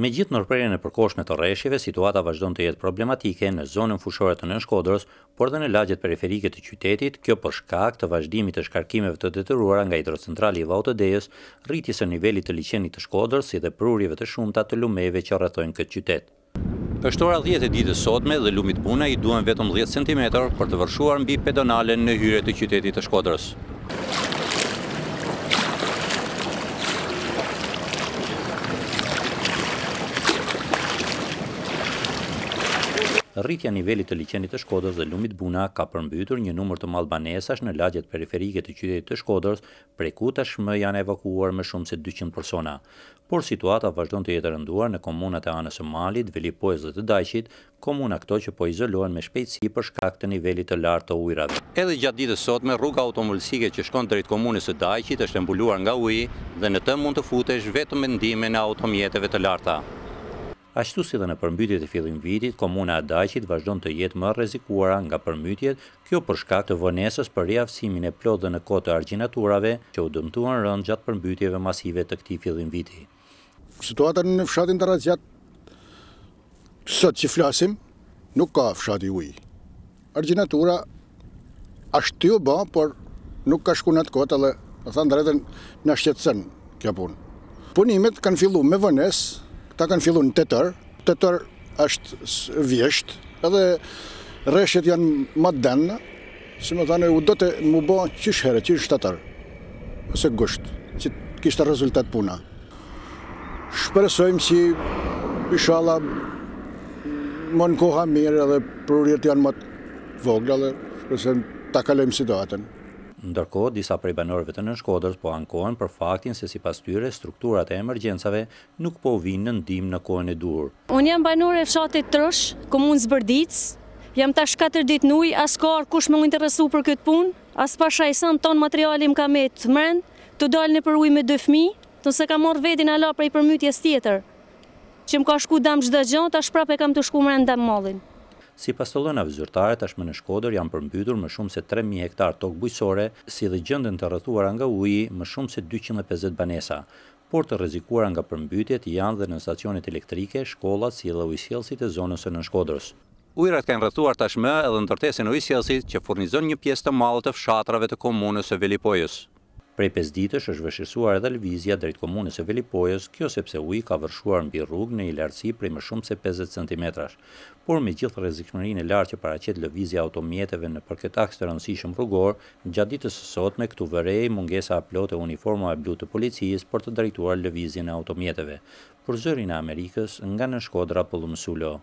Me gjithë nërprerjen e përkoshme të rreshjeve, situata vazhdon të jetë problematike në zonën fushore të nënshkodrës, por dhe në lagjet periferike të qytetit, kjo për shkak të vazhdimit të shkarkimeve të detyruara nga hidrocentrali i Vautëdejës, rritjes e nivelit të liqenit të shkodrës si dhe prurjeve të shumta të lumeve që rrethojnë këtë qytet. Është ora 10 e ditës sotme dhe lumit puna i duan vetëm 10 cm për të vërshuar mbi pedonalen në hyre të qytetit të shkodrës. rritja nivelit të licenit të Shkodrës dhe Lumit Buna ka përmbytur një numër të malbanesash banesash në lagjet periferike të qytetit të Shkodrës, prej ku tashmë janë evakuuar me shumë se 200 persona. Por situata vazhdon të jetë rënduar në komunat e anës e Malit, Velipojës dhe të Dajqit, komuna këto që po izolohen me shpejtësi për shkak të nivelit të lartë të ujrave. Edhe gjatë ditë sot me rruga automullësike që shkon drejt komunës e Dajqit është embulluar nga uj dhe në të mund të futesh vetëm e në automjeteve të larta. Ashtu si dhe në përmbytjet e fillim vitit, Komuna Adachit vazhdon të jetë më rezikuara nga përmbytjet, kjo përshka të vënesës për reafsimin e plodhe në kote arginaturave që u dëmtuan rënd gjatë përmbytjeve masive të këti fillim viti. Situata në fshatin të razjat, sot që flasim, nuk ka fshati uj. Arginatura ashtë të ba, por nuk ka shku në të kote, dhe thanë dretën në shqetësën kjo punë. Punimet kanë fillu me vënesë, ta kanë fillu në të tërë, të tërë është vjeshtë, edhe reshet janë më denë, si më thane, u do të mu bo qysh herë, qysh të tërë, ose gushtë, që kishtë rezultat puna. Shpresojmë që ishala më në koha mirë edhe prurirët janë më të vogla dhe shpresojmë ta kalemë si do atënë. Ndërkohë, disa prej banorëve të nënshkodrës po ankohen për faktin se sipas tyre strukturat e emergjencave nuk po vinë në ndihmë në kohën e durr. Unë jam banor e fshatit Trosh, komunë Bërdic. Jam tash 4 ditë në ujë, as ka kush më interesu për këtë punë, as pasha i sën ton materialim ka me të mren, të dalë në përujë me dy fëmijë, të se ka marr veten ala për i tjetër. Qi më ka shku dam çdo gjë, tash prapë kam të shkuar ndaj mallit. Si pas të lëna vizurtare, tashme në Shkodër janë përmbytur më shumë se 3.000 hektar tokë bujësore, si dhe gjëndën të rëthuar nga uji më shumë se 250 banesa, por të rezikuar nga përmbytjet janë dhe në stacionit elektrike, shkollat, si dhe ujësjelsit e zonës e në Shkodërës. Ujrat kanë rëthuar tashme edhe në tërtesin ujësjelsit që furnizon një pjesë të malë të fshatrave të komunës e Velipojës. Prej 5 ditësh është vëshirësuar edhe lëvizja drejt komunës e Velipojës, kjo sepse uj ka vërshuar në birrug në i lartësi prej më shumë se 50 cm. Por me gjithë rezikëmërin e lartë që paracet lëvizja automjeteve në përket akës të rëndësishëm rrugor, në gjatë ditës sësot me këtu vërej mungesa plotë e uniforma e blu të policijës për të drejtuar lëvizjën e automjeteve. Për zërin e Amerikës nga në shkodra pëllumësullo.